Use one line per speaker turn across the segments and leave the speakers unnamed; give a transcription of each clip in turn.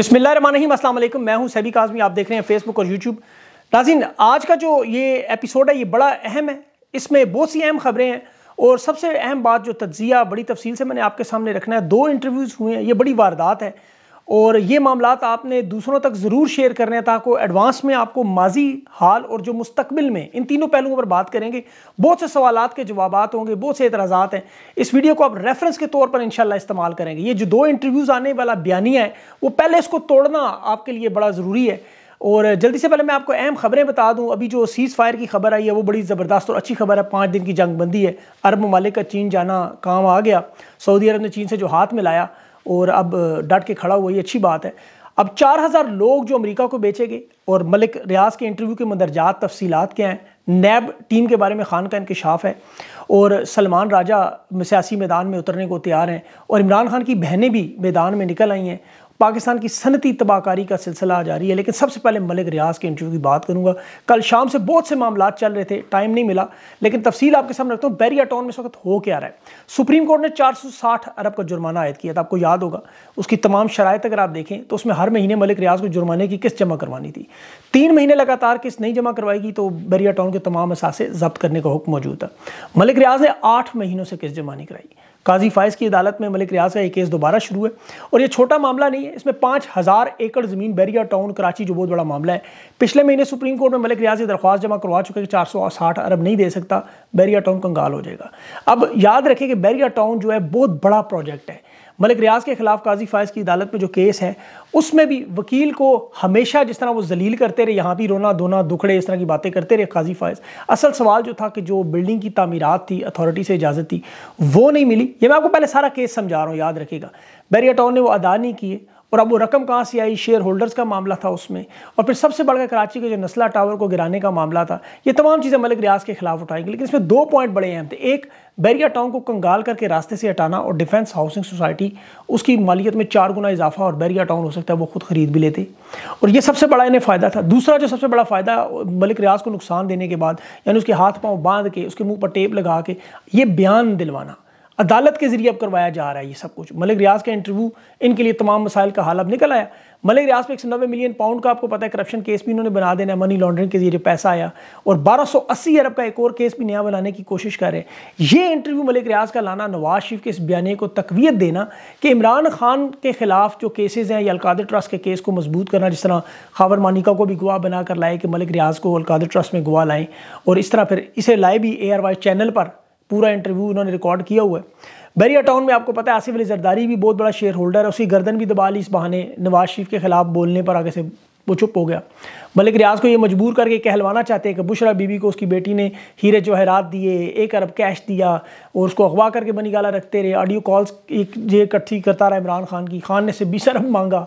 बसमिल मैं हूं सैबी काजमी आप देख रहे हैं फेसबुक और यूट्यूब नाजिन आज का जो ये एपिसोड है ये बड़ा अहम है इसमें बहुत सी अहम खबरें हैं और सबसे अहम बात जो तजिया बड़ी तफसील से मैंने आपके सामने रखना है दो इंटरव्यूज़ हुए हैं ये बड़ी वारदात है और ये मामला आपने दूसरों तक ज़रूर शेयर करने हैं ताको एडवांस में आपको माजी हाल और जो मुस्तबिल में इन तीनों पहलुओं पर बात करेंगे बहुत से सवाल के जवाब होंगे बहुत से एतराज़ा हैं इस वीडियो को आप रेफरेंस के तौर पर इनशाला इस्तेमाल करेंगे ये जो दो इंटरव्यूज़ आने वाला बयानिया है वो पहले इसको तोड़ना आपके लिए बड़ा ज़रूरी है और जल्दी से पहले मैं आपको अहम खबरें बता दूं अभी जो सीज़ फायर की खबर आई है वो बड़ी ज़बरदस्त और अच्छी खबर है पाँच दिन की जंग बंदी है अरब ममालिक का चीन जाना काम आ गया सऊदी अरब ने चीन से जो हाथ मिलाया और अब डट के खड़ा हुआ ये अच्छी बात है अब 4000 लोग जो अमेरिका को बेचे गए और मलिक रियाज के इंटरव्यू के मंदरजात तफसीत क्या हैं नैब टीम के बारे में खान का इंकशाफ है और सलमान राजा सियासी मैदान में उतरने को तैयार हैं और इमरान खान की बहनें भी मैदान में निकल आई हैं पाकिस्तान की सनती तबाहकारी का सिलसिला जारी है लेकिन सबसे पहले मलिक रियाज के इंटरव्यू की बात करूंगा कल शाम से बहुत से मामला चल रहे थे टाइम नहीं मिला लेकिन तफसील आपके सामने रखता हूँ बैरिया टाउन में इस वक्त हो क्या रहा है सुप्रीम कोर्ट ने 460 अरब का जुर्माना आयद किया था आपको याद होगा उसकी तमाम शरात अगर आप देखें तो उसमें हर महीने मलिक रियाज को जुर्माने की किस्त जमा करवानी थी तीन महीने लगातार किस्त नहीं जमा करवाएगी तो बैरिया टाउन के तमाम असासे जब्त करने का हुक्म मौजूद था मलिक रियाज ने आठ महीनों से किस्त जमा नहीं कराई काजी फायज़ की अदालत में मलिक रियाज का ये केस दोबारा शुरू है और ये छोटा मामला नहीं है इसमें पाँच हज़ार एकड़ ज़मीन बैरिया टाउन कराची जो बहुत बड़ा मामला है पिछले महीने सुप्रीम कोर्ट में मलिक रियाज ये दरख्वास्त जमा करवा चुके कि चार सौ साठ अरब नहीं दे सकता बैरिया टाउन कंगाल हो जाएगा अब याद रखें कि बैरिया टाउन जो है बहुत बड़ा प्रोजेक्ट है मलिक रियाज के खिलाफ काजी फायज की अदालत में जो केस है उसमें भी वकील को हमेशा जिस तरह वो जलील करते रहे यहाँ भी रोना धोना दुखड़े इस तरह की बातें करते रहे काजी फायज असल सवाल जो था कि जो बिल्डिंग की तमीरत थी अथॉरिटी से इजाज़त थी वो नहीं मिली ये मैं आपको पहले सारा केस समझा रहा हूँ याद रखेगा बैरिया टाउन ने वो अदा नहीं किए और अब वो रकम कहाँ से आई शेयर होल्डर्स का मामला था उसमें और फिर सबसे बढ़कर कराची के जो नस्ला टावर को गिराने का मामला था ये तमाम चीज़ें मलिक रियाज के खिलाफ उठाएंगी लेकिन इसमें दो पॉइंट बड़े अहम थे एक बैरिया टाउन को कंगाल करके रास्ते से हटाना और डिफेंस हाउसिंग सोसाइटी उसकी मालियत में चार गुना इजाफा और बैरिया टाउन हो सकता है वो खुद खरीद भी लेते और ये सबसे बड़ा इन्हें फ़ायदा था दूसरा जो सबसे बड़ा फ़ायदा मलिक रियाज को नुकसान देने के बाद यानी उसके हाथ पाँव बांध के उसके मुँह पर टेप लगा के ये बयान दिलवाना अदालत के ज़रिए अब करवाया जा रहा है ये सब कुछ मलिक रियाज का इंटरव्यू इनके लिए तमाम मसाइल का हाल अब निकल आया मलिक रियाज पर एक मिलियन पाउंड का आपको पता है करप्शन केस भी इन्होंने बना देना है मनी लॉन्ड्रिंग के जरिए पैसा आया और 1280 अरब का एक और केस भी नया बनाने की कोशिश कर रहे हैं ये इंटरव्यू मलिक रियाज का लाना नवाज शरीफ के इस बयानी को तकवीत देना कि इमरान खान के खिलाफ जो केसेज हैं या अलकादर ट्रस्ट के केस को मजबूत करना जिस तरह खबर मानिका को भी गुआ बनाकर लाए कि मलिक रियाज को अलकादर ट्रस्ट में गुआ लाएँ और इस तरह फिर इसे लाए भी ए आर वाई चैनल पर पूरा इंटरव्यू उन्होंने रिकॉर्ड किया हुआ है बैरिया टाउन में आपको पता है आसिफ अली जरदारी भी बहुत बड़ा शेयर होल्डर है उसकी गर्दन भी दबा ली इस बहाने नवाज शरीफ के खिलाफ बोलने पर आगे से वो चुप हो गया मलिक रियाज को ये मजबूर करके कहलवाना चाहते हैं कि बुशरा बीबी को उसकी बेटी ने हीरे जवाहरात दिए एक अरब कैश दिया और उसको अगवा करके बनी गाला रखते रहे ऑडियो कॉल्स ये इकट्ठी करता रहा इमरान खान की खान ने से बीस अरब मांगा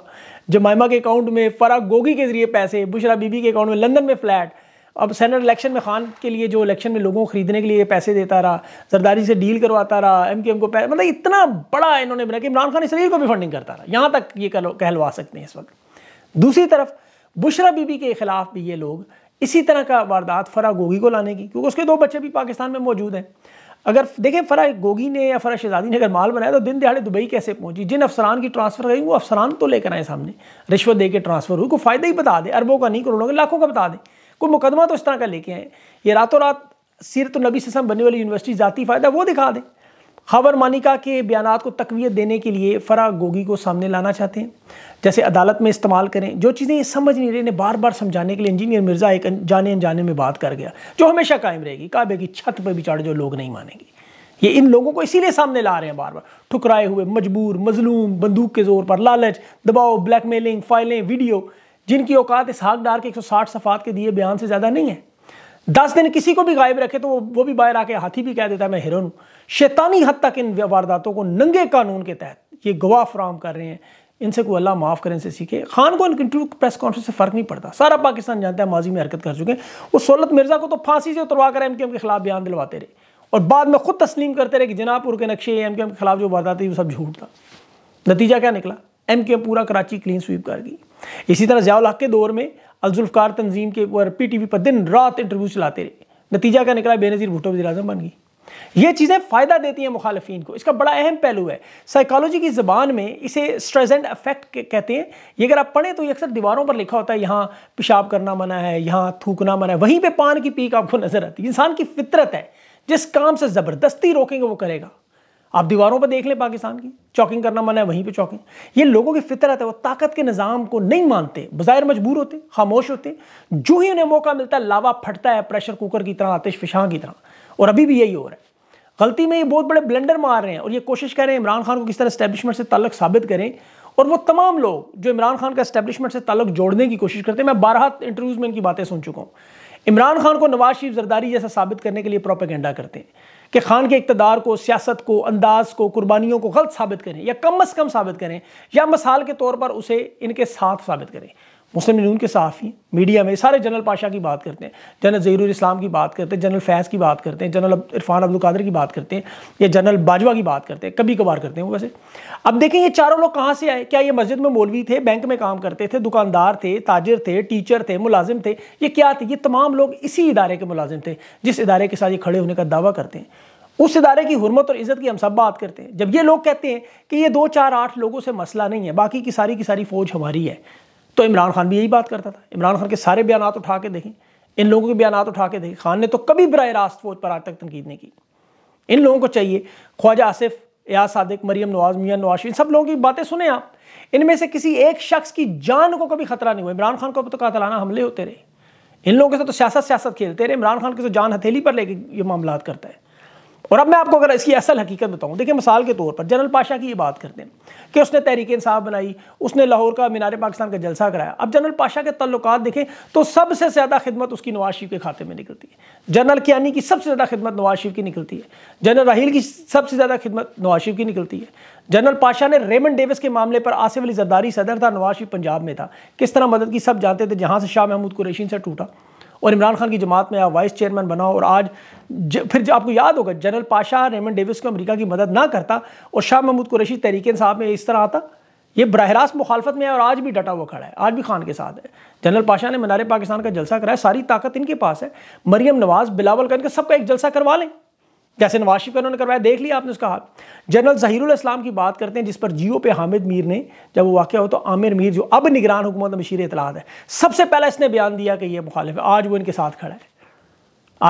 जमायमा के अकाउंट में फराग गोगी के जरिए पैसे बुशरा बीबी के अकाउंट में लंदन में फ्लैट अब सेनेट इलेक्शन में खान के लिए जो इलेक्शन में लोगों को ख़रीदने के लिए पैसे देता रहा जरदारी से डील करवाता रहा एम के एम को मतलब इतना बड़ा इन्होंने बनाया कि इमरान खान इसराइल को भी फंडिंग करता रहा यहाँ तक ये कहलवा सकते हैं इस वक्त दूसरी तरफ बुशरा बीबी के ख़िलाफ़ भी ये लोग इसी तरह का वारदात फरा गोगी को लाने की क्योंकि उसके दो बच्चे भी पाकिस्तान में मौजूद हैं अगर देखें फरा गोगी ने या फरा शहजादी ने अगर माल बनाया तो दिन दिहाड़े दुबई कैसे पहुंची जिन अफसरान की ट्रांसफ़र गई वो अफसरान तो लेकर आए सामने रिश्वत दे के ट्रांसफ़र हुई को फ़ायदा ही बता दे अरबों का नहीं करोड़ों के लाखों का बता दें कोई मुकदमा तो इस तरह का लेके आए ये रातों रात तो नबी ससम बनने वाली यूनिवर्सिटी ज़ाती फ़ायदा वो दिखा दें खबर मानिका के बयान को तकवीत देने के लिए फ़रा गोगी को सामने लाना चाहते हैं जैसे अदालत में इस्तेमाल करें जो चीज़ें ये समझ नहीं रही ने बार बार समझाने के लिए इंजीनियर मिर्ज़ा एक जाने अनजाने में बात कर गया जो हमेशा कायम रहेगी काबे की छत पर भी चढ़ जो लोग नहीं मानेंगे ये इन लोगों को इसीलिए सामने ला रहे हैं बार बार ठुकराए हुए मजबूर मजलूम बंदूक के जोर पर लालच दबाव ब्लैकमेलिंग फाइलें वीडियो जिनकी औकात हाक डार के 160 सफ़ात के दिए बयान से ज़्यादा नहीं है दस दिन किसी को भी गायब रखे तो वो भी बाहर आके हाथी भी कह देता है मैं हिरन हूँ शैतानी हद तक इन वारदातों को नंगे कानून के तहत ये गवाह फराम कर रहे हैं इनसे कोई अल्लाह माफ़ करें इनसे सीखे खान को इंटरव्यू प्रेस कॉन्फ्रेंस से फ़र्क नहीं पड़ता सारा पाकिस्तान जानता है माजी में हरकत कर चुके वो सोलत मिर्ज़ा को तो फांसी से उतरवा कर एम के खिलाफ बयान दिलवाते रहे और बाद में खुद तस्लीम करते रहे कि जनापुर के नक्शे एम के खिलाफ जो वारदात थी वो सब झूठ था नतीजा क्या निकला एम के पूरा कराची क्लीन स्वीप कर गई इसी तरह जयाल हक के दौर में अलजुल्फकार तंजीम के ऊपर पी टी वी पर दिन रात इंटरव्यू चलाते रहे नतीजा क्या निकला बेनज़ीर भुट्टो वजी अजम बन गई ये चीज़ें फ़ायदा देती हैं मुखालफी को इसका बड़ा अहम पहलू है साइकोलॉजी की ज़बान में इसे स्ट्रेजेंट अफेक्ट कहते हैं ये अगर आप पढ़ें तो ये अक्सर दीवारों पर लिखा होता है यहाँ पेशाब करना मना है यहाँ थूकना मना है वहीं पर पान की पीक आपको नज़र आती है इंसान की फितरत है जिस काम से ज़बरदस्ती रोकेंगे वो करेगा आप दीवारों पर देख लें पाकिस्तान की चौकिंग करना मना है वहीं पे चौकिंग ये लोगों की फितरत है वो ताकत के निज़ाम को नहीं मानते बाहिर मजबूर होते खामोश होते जो ही उन्हें मौका मिलता है लावा फटता है प्रेशर कुकर की तरह आतिश फिशां की तरह और अभी भी यही हो रहा है गलती में ये बहुत बड़े ब्लेंडर मार रहे हैं और ये कोशिश कर रहे हैं इमरान खान को किस तरह स्टैब्लिशमेंट से तल्लक साबित करें और वो तमाम लोग जो इमरान खान का स्टैब्लिशमेंट से तल्लक जोड़ने की कोशिश करते हैं मैं बारह इंटरव्यूज़ में इनकी बातें सुन चुका हूँ इमरान खान को नवाज शरीफ जरदारी जैसा साबित करने के लिए प्रोपेगेंडा करते हैं कि खान के इकतदार को सियासत को अंदाज को कुर्बानियों को गलत साबित करें या कम अज़ कम साबित करें या मिसाल के तौर पर उसे इनके साथ साबित करें मुस्लिम लीग के सहाफ़ी मीडिया में सारे जनरल पाशा की बात करते हैं जनरल ज़हीर इस्लाम की बात करते हैं जनरल फैज़ की बात करते हैं जनरल इरफान अब्दुल कादर की बात करते हैं या जनरल बाजवा की बात करते हैं कभी कभार करते हैं वो वैसे अब देखें ये चारों लोग कहाँ से आए क्या ये मस्जिद में मौलवी थे बैंक में काम करते थे दुकानदार थे ताजर थे टीचर थे मुलाजिम थे ये क्या थे ये तमाम लोग इसी इदारे के मुलाजिम थे जिस इदारे के साथ ये खड़े होने का दावा करते हैं उस इदारे की हरमत और इज़्ज़त की हम सब बात करते हैं जब ये लोग कहते हैं कि ये दो चार आठ लोगों से मसला नहीं है बाकी की सारी की सारी फ़ौज हमारी है तो इमरान खान भी यही बात करता था इमरान खान के सारे बयान उठा के देखें इन लोगों के बयान उठा के देखें खान ने तो कभी बर रास्त फौज पर आज तक तनकीद नहीं की इन लोगों को चाहिए ख्वाजा आसिफ या सादिक मरीम नवाज मियाँ नवाज इन सब लोगों की बातें सुने आप इनमें से किसी एक शख्स की जान को कभी खतरा नहीं हुआ इमरान खान को तो कातलाना हमले होते रहे इन लोगों के साथ तो सियासत सियासत खेलते रहे इमरान खान के तो जान हथेली पर लेके ये मामला करता है और अब मैं आपको अगर इसकी असल हकीकत बताऊँ देखिए मिसाल के तौर पर जनरल पाशा की ये बात करते हैं कि उसने तहरीक इंसाफ बनाई उसने लाहौर का मीनार पाकिस्तान का जलसा कराया अब जनरल पाशा के तल्लुक देखें तो सबसे ज़्यादा खिदमत उसकी नवाज शरीफ के खाते में निकलती है जनरल कियानी की सबसे ज़्यादा खिदमत नवाज शरीफ की निकलती है जनरल राहील की सबसे ज़्यादा खिदमत नवाज शरीफ की निकलती है जनरल पाशा ने रेमंड डेविस के मामले पर आसिफ अली जरदारी सदर था नवाज शरीफ पंजाब में था किस तरह मदद की सब जानते थे जहाँ से शाह महमूद कुरेशी से टूटा और इमरान खान की जमात में आप वाइस चेयरमैन बनाओ और आज ज, फिर आपको याद होगा जनरल पाशाह रेमन डेविस को अमेरिका की मदद ना करता और शाह महमूद कुरैशी तहरीक साहब में इस तरह आता ये बरह रास्त मुखालफत में है और आज भी डटा हुआ खड़ा है आज भी खान के साथ है जनरल पाशा ने मनारे पाकिस्तान का जलसा कराया सारी ताकत इनके पास है मरियम नवाज बिलावल का इनका सबका एक जलसा करवा लें जैसे नवाज शरीफ का उन्होंने करवाया देख लिया आपने उसका हाल जनरल जहीरुल इस्लाम की बात करते हैं जिस पर जियो पे हामिद मीर ने जब वो वाक़ हो तो आमिर मीर जो अब निगरान हुकूमत बशीर इतलात है सबसे पहला इसने बयान दिया कि यह मुखालिफ है आज वो इनके साथ खड़ा है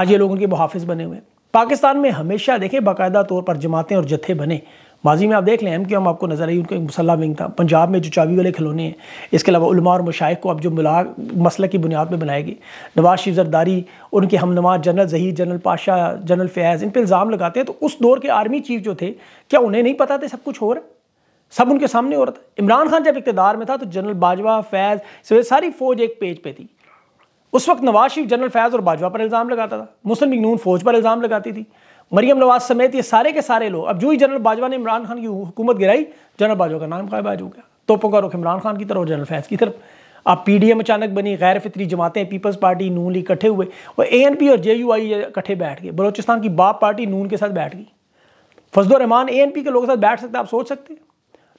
आज ये लोग उनके मुहाफ़ बने हुए हैं पाकिस्तान में हमेशा देखें बाकायदा तौर पर जमातें और जत्थे बने माजी में आप देख लें एम क्यू एम आपको नज़र आई उनका एक मसल्ला विंग था पंजाब में जो चाबी वाले खिलौने हैं इसके अलावा उलमा और मशाइ को अब जो मिला मसल की बुनियाद पर बनाएगी नवाज शिफ जरदारी उनके हमनमा general Zaheer general Pasha general Fayyaz इन पर इल्ज़ाम लगाते हैं तो उस दौर के आर्मी चीफ जो थे क्या उन्हें नहीं पता थे सब कुछ हो रहा है सब उनके सामने हो रहा था इमरान खान जब इकतदार में था तो जनरल बाजवा फैज़ सारी फौज एक पेज पे थी उस वक्त नवाज शरीफ जनरल फैज़ और बाजवा पर इल्ज़ाम लगाता था मुस्लिम नून फौज पर इल्ज़ाम लगाती थी मरियम नवाज समेत ये सारे के सारे लोग अब जो ही जनरल बाजवा ने इमरान खान की हुकूमत गिराई जनरल बाजवा का नाम कायबाज हो गया तोपों का रुख इमरान खान की तरफ जनरल फैज की तरफ अब पी डी एम अचानक बनी गैर फितरी जमातें पीपल्स पार्टी नून लीग इकट्ठे हुए और ए एन पी और जे यू आई इकट्ठे बैठ गए बलोचिस्तान की बाप पार्टी नून के साथ बैठ गई Fazal Rehman A N P के लोगों के साथ बैठ सकते आप सोच सकते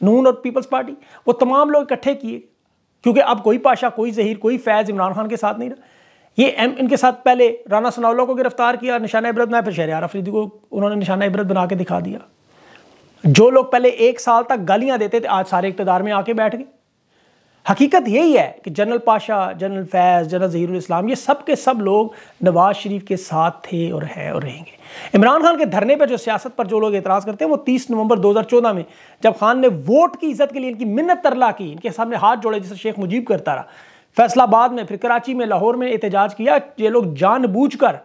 नून और पीपल्स पार्टी वो तमाम लोग इकट्ठे किए क्योंकि अब कोई पाशा कोई जहीर कोई फैज़ इमरान खान के साथ नहीं रहा ये एम इनके साथ पहले राना सनावला को गिरफ्तार किया निशाना इबरत बनाया फिर शहरियार अफरीदी को उन्होंने निशाना इबरत बना के दिखा दिया जो लोग पहले एक साल तक गालियां देते थे आज सारे इकतदार में आके बैठ गए हकीकत यही है कि general Pasha general Faiz general Zaheer Islam ये सब के सब लोग नवाज़ शरीफ के साथ थे और हैं और रहेंगे इमरान खान के धरने पर जो सियासत पर जो लोग एतराज़ करते हैं वो 30 नवंबर 2014 में जब खान ने वोट की इज्जत के लिए इनकी मिन्नत तरला की इनके सामने हाथ जोड़े जिसे शेख मुजीब करता रहा फैसलाबाद में फिर कराची में लाहौर में एहतजाज किया ये लोग जानबूझकर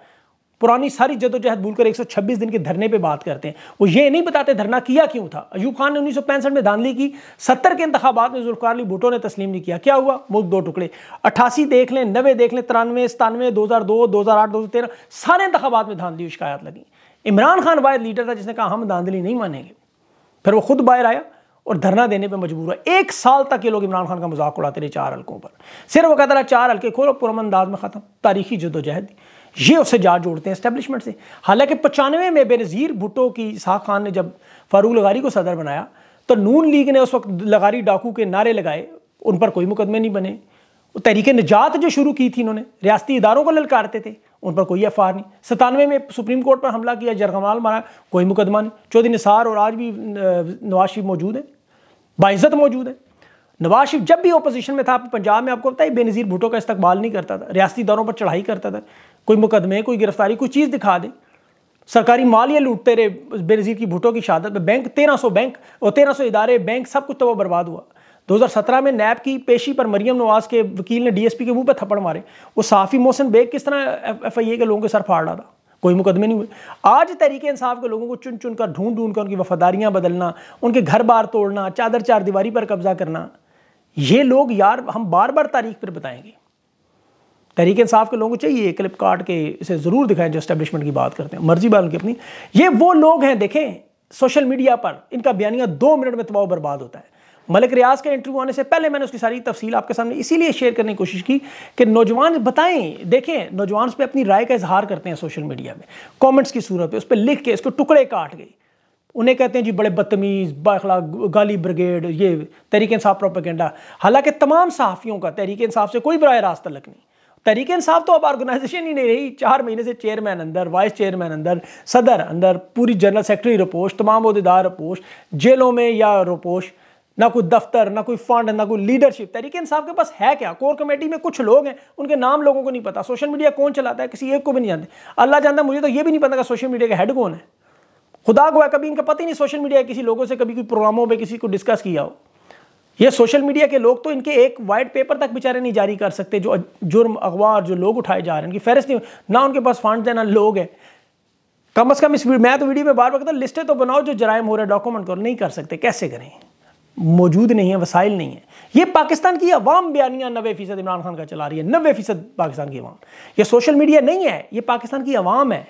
पुरानी सारी जदोजहद भूलकर 126 दिन के धरने पे बात करते हैं वो ये नहीं बताते धरना किया क्यों था अयूब खान ने उन्नीस में धांधली की सत्तर के इंतबात में जुल्फार अली भुटो ने तस्लीम नहीं किया क्या हुआ मुल्क दो टुकड़े अट्ठासी देख लें नबे देख लें तिरानवे सतानवे दो हज़ार दो दो हज़ार आठ दो हज़ार तेरह सारे इंतबात में धांधली शिकायत लगी इमरान खान वायद लीडर था जिसने कहा हम धांधली नहीं मानेंगे फिर वो खुद बाहर आया और धरना देने पे मजबूर है एक साल तक ये लोग इमरान खान का मजाक उड़ाते रहे चार हल्कों पर सिर्फ वो कहता रहा चार हल्के खोलो पुरम अंदाज में ख़त्म तारीखी जदोजहद ये उससे जा जोड़ते हैं इस्टेब्लिशमेंट से हालांकि पचानवे में बेनज़ीर भुटो की शाह खान ने जब फारूक लगारी को सदर बनाया तो नून लीग ने उस वक्त लगारी डाकू के नारे लगाए उन पर कोई मुकदमे नहीं बने तहरीक निजात जो शुरू की थी इन्होंने रियाती इदारों को ललकारते थे उन पर कोई अफवाह नहीं सतानवे में सुप्रीम कोर्ट पर हमला किया जरगमाल मारा कोई मुकदमा नहीं चौधरी निसार और आज भी नवाज शरीफ मौजूद हैं बाइज़त मौजूद है नवाज शरीफ जब भी अपोजिशन में था आप पंजाब में आपको पता है बेनज़ीर भुटो का इस्तकबाल नहीं करता था रियाती दौरों पर चढ़ाई करता था कोई मुकदमे कोई गिरफ्तारी कोई चीज़ दिखा दे सरकारी माल मालिया लूटते रहे बेनज़ीर की भुटो की शहादत में बैंक तेरह सौ बैंक और तेरह सौ इदारे बैंक सब कुछ तो बर्बाद हुआ दो हज़ार सत्रह में नैब की पेशी पर मरीम नवाज के वकील ने डी एस पी के मुँह पर थप्पड़ मारे वो साफ़ी मोहसिन बेग किस तरह एफ आई ए के लोगों के सर फाड़ था कोई मुकदमे नहीं हुए आज तरीके इंसाफ के लोगों को चुन चुन कर ढूंढ ढूंढ कर उनकी वफादारियां बदलना उनके घर बार तोड़ना चादर चार दीवारी पर कब्जा करना ये लोग यार हम बार बार तारीख पर बताएंगे तरीके इंसाफ के लोगों को चाहिए क्लिप काट के इसे ज़रूर दिखाएं जो इस्टेब्लिशमेंट की बात करते हैं मर्जी बाल उनकी अपनी ये वो लोग हैं देखें सोशल मीडिया पर इनका बयानिया दो मिनट में तबाह बर्बाद होता है मलिक रियाज का इंटरव्यू आने से पहले मैंने उसकी सारी तफसील आपके सामने इसीलिए शेयर करने की कोशिश की कि नौजवान बताएं देखें नौजवान उस पर अपनी राय का इजहार करते हैं सोशल मीडिया में कॉमेंट्स की सूरत पर उस पर लिख के इसको टुकड़े काट गई उन्हें कहते हैं जी बड़े बदतमीज़ बाखला गाली ब्रिगेड ये तहरीक इंसाफ प्रोपेगेंडा हालांकि तमाम सहाफ़ियों का तहरीक इंसाफ से कोई बरा रास्त लग नहीं तहरीक इंसाफ तो अब ऑर्गेनाइजेशन ही नहीं रही चार महीने से चेयरमैन अंदर वाइस चेयरमैन अंदर सदर अंदर पूरी जनरल सेक्रेटरी रपोश तमाम अहदेदार रपोश जेलों में या रपोश ना कोई दफ्तर ना कोई फंड ना कोई लीडरशिप तरीके इंसाफ के पास है क्या कोर कमेटी में कुछ लोग हैं उनके नाम लोगों को नहीं पता सोशल मीडिया कौन चलाता है किसी एक को भी नहीं जानते अल्लाह जानता मुझे तो ये भी नहीं पता कि सोशल मीडिया का हेड कौन है खुदा को है कभी इनका पता ही नहीं सोशल मीडिया किसी लोगों से कभी कोई प्रोग्रामों में किसी को डिस्कस किया हो ये सोशल मीडिया के लोग तो इनके एक वाइट पेपर तक बेचारे नहीं जारी कर सकते जो जुर्म अखबार जो लोग उठाए जा रहे हैं इनकी फहरिस्त नहीं ना उनके पास फंड है ना लोग हैं कम अज़ कम इस मैं तो वीडियो में बार बार कहता लिस्टें तो बनाओ जो जराइम हो रहे हैं डॉक्यूमेंट करो नहीं कर सकते कैसे करें मौजूद नहीं है वसाइल नहीं है ये पाकिस्तान की अवाम बयानियाँ नबे फ़ीसद इमरान खान का चला रही है नबे फ़ीसद पाकिस्तान की अवाम ये सोशल मीडिया नहीं है ये पाकिस्तान की अवाम है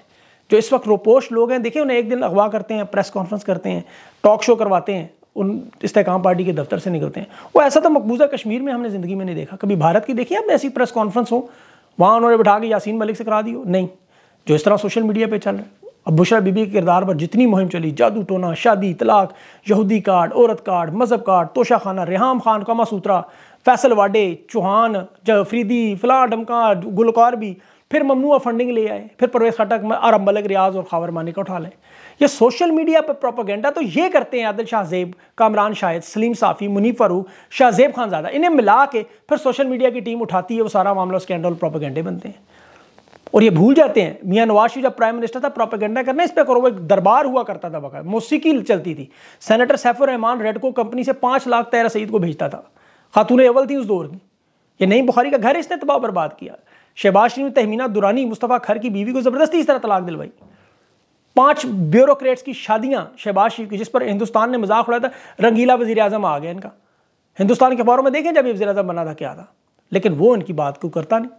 जो इस वक्त रोपोश लोग हैं देखिए उन्हें एक दिन अगवा करते हैं प्रेस कॉन्फ्रेंस करते हैं टॉक शो करवाते हैं उन इस्तेकाम पार्टी के दफ्तर से निकलते हैं वो ऐसा तो मकबूजा कश्मीर में हमने ज़िंदगी में नहीं देखा कभी भारत की देखिए अब ऐसी प्रेस कॉन्फ्रेंस हो वहाँ उन्होंने बैठा के यासीन मलिक से करा दी हो नहीं जो इस तरह सोशल मीडिया पर चल रहा है अब बुशरा बीबी के किरदार पर जितनी मुहिम चली जादू टोना शादी तलाक यहूदी कार्ड औरत कार्ड मजहब कार्ड तोशा खाना रेहाम खान कमा सूत्रा फैसल वाडे चौहान जफरीदी फलां डमका गुलकार भी फिर ममनुआ फंडिंग ले आए फिर परवेज खटक आरम मलिक रियाज और खावर मानी का उठा लें ये सोशल मीडिया पर प्रोपोगेंडा तो ये करते हैं आदिल शाहजेब कामरान शाहिद सलीम साफ़ी मुनी फारूक शाहजेब खान ज़्यादा इन्हें मिला के फिर सोशल मीडिया की टीम उठाती है वो सारा मामला स्कैंडल प्रोपोगेंडे और बनते हैं और ये भूल जाते हैं मियाँ नवाज शरीफ जब प्राइम मिनिस्टर था प्रोपेगेंडा करना इस पर करो एक दरबार हुआ करता था बका मौसीकी चलती थी सेनेटर सैफुर रहमान रेडको कंपनी से पाँच लाख तैरा सईद को भेजता था खातून अवल थी उस दौर की ये नई बुखारी का घर इसने तबाह बर्बाद किया शहबाज शरीफ ने तहमीना दुरानी मुस्तफ़ा खर की बीवी को ज़बरदस्ती इस तरह तलाक दिलवाई पांच ब्यूरोक्रेट्स की शादियां शहबाज शरीफ की जिस पर हिंदुस्तान ने मजाक उड़ाया था रंगीला वजी अजम आ गया इनका हिंदुस्तान के अखबारों में देखें जब ये वजी बना था क्या था लेकिन वो इनकी बात को करता नहीं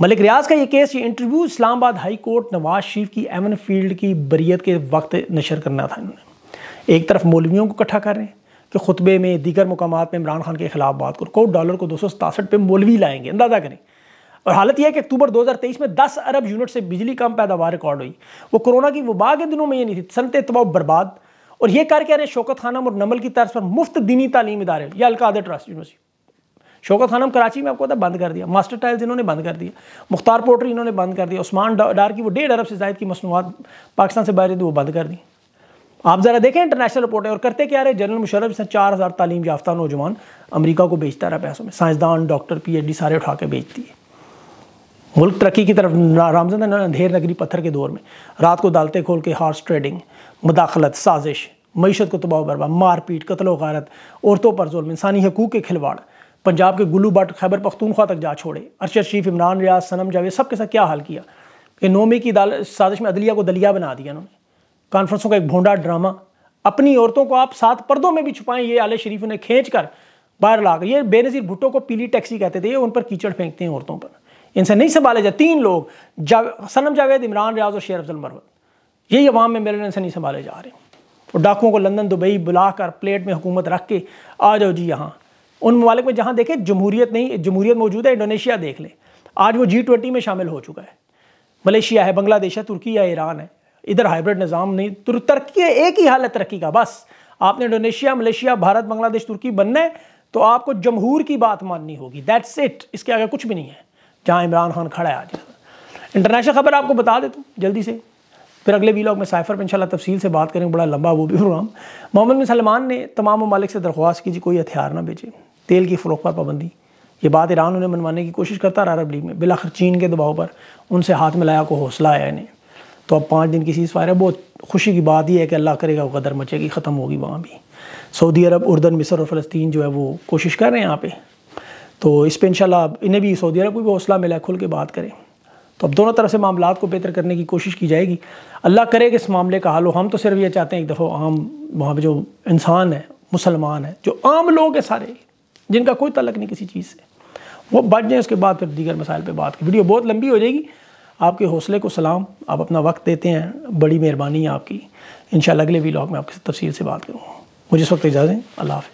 मलिक रियाज का ये केस ये interview Islamabad high court Nawaz Sharif की एवन फील्ड की बरीत के वक्त नशर करना था इन्होंने एक तरफ मौलवियों को इकट्ठा कर रहे हैं कि खुतबे में दीगर मकाम पर इमरान खान के खिलाफ बात करो कोर्ट डॉलर को दो सौ सतासठ पर मौलवी लाएंगे अंदाजा करें और हालत यह है कि अक्टूबर 2023 में 10 अरब यूनिट से बिजली कम पैदावार रिकॉर्ड हुई वो कोरोना की वबा के दिनों में ये नहीं थी सनत तबाव बर्बाद और ये कर कह रहे शौकत खानम और नमल की तर्ज पर मुफ्त दीनी तालीम इदारे या अलकादे ट्रस्ट यूनिवर्सिटी शोकत खानम कराची में आपको पता बंद कर दिया मास्टर टाइल्स इन्होंने बंद कर दिया मुख्तार पोटरी इन्होंने बंद कर दिया उस्मान डार की वो डेढ़ अरब से जायद की मसनूआत पाकिस्तान से बाहर थी वो बंद कर दी आप ज़रा देखें इंटरनेशनल रिपोर्टें और करते क्या रहे जनरल मुशरफ से चार हज़ार तालीम याफ्ता नौजवान अमरीका को बेचता रहा पैसों में साइंसदान डॉक्टर पी एच डी सारे उठा के बेच दिए मुल्क तरक्की की तरफ रामजन अंधेर नगरी पत्थर के दौर में रात को दालते खोल के हार्स ट्रेडिंग मुदाखलत साजिश मीशत को तबाह बर्बा मारपीट कत्लो गारत औरतों पर जुल्म इंसानी हकूक़ के खिलवाड़ पंजाब के गुल्लू बट खैबर पख्तूनख्वा तक जा छोड़े अरशद शरीफ इमरान रियाज सनम जावेद सब के साथ क्या हाल किया कि नोमी की साजिश में अदलिया को दलिया बना दिया उन्होंने कॉन्फ्रेंसों का एक भोंडा ड्रामा अपनी औरतों को आप सात पर्दों में भी छुपाएं ये आले शरीफ उन्हें खींच कर बाहर ला गए ये बेनज़ीर भुट्टो को पीली टैक्सी कहते थे ये उन पर कीचड़ फेंकते हैं औरतों पर इनसे नहीं संभाले जाते तीन लोग जा सनम जावेद इमरान रियाज और शेर अफजल मरवत यही अवाम में मेरे इनसे नहीं संभाले जा रहे और डाकुओं को लंदन दुबई बुला कर प्लेट में हुकूमत रख के आ जाओ जी यहाँ उन ममालिक में जहाँ देखें जमहूरियत नहीं जमहूरियत मौजूद है इंडोनेशिया देख लें आज वो जी ट्वेंटी में शामिल हो चुका है मलेशिया है बांग्लादेश है तुर्की है ईरान है इधर हाइब्रिड निज़ाम नहीं तो तरक्की एक ही हालत तरक्की का बस आपने इंडोनेशिया मलेशिया भारत बांग्लादेश तुर्की बनना है तो आपको जमहूर की बात माननी होगी दैट्स इट इसके आगे कुछ भी नहीं है जहाँ इमरान खान खड़ा है आज इंटरनेशनल खबर आपको बता देता हूँ जल्दी से फिर अगले वीलॉग में साइफर पर इंशाल्लाह तफसील से बात करेंगे बड़ा लंबा वो भी प्रोग्राम मोहम्मद बिन सलमान ने तमाम ममालिक से दरख्वास्त की जी कोई हथियार ना भेजे तेल की फ़रोख पर पाबंदी ये बात ईरान उन्हें मनवाने की कोशिश करता रहा अरब लीग में बिलाखिर चीन के दबाव पर उनसे हाथ में लाया को हौसला आया इन्हें तो अब पाँच दिन की सीज़ फायर है बहुत खुशी की बात यह है कि अल्लाह करेगा वो कदर मचेगी ख़त्म होगी वहाँ भी सऊदी अरब उर्दन मिसर और फ़लस्तीन जो है वो कोशिश कर रहे हैं यहाँ पर तो इस पर इन इन्हें भी सऊदी अरब को भी हौसला मिला खुल के बात करें तो अब दोनों तरफ से मामला को बेहतर करने की कोशिश की जाएगी अल्लाह करे कि इस मामले का हाल हो हम तो सिर्फ ये चाहते हैं एक दफ़ा आम वहाँ पर जो इंसान है मुसलमान है जो आम लोग हैं सारे जिनका कोई तलक नहीं किसी चीज़ से वो बच जाएँ उसके बाद फिर दीगर मसाइल पर बात की वीडियो बहुत लंबी हो जाएगी आपके हौसले को सलाम आप अपना वक्त देते हैं बड़ी मेहरबानी है आपकी इन अगले वीलॉग में आपके साथ तफसील से बात करूँगा मुझे इस वक्त इजाज़ें अल्लाह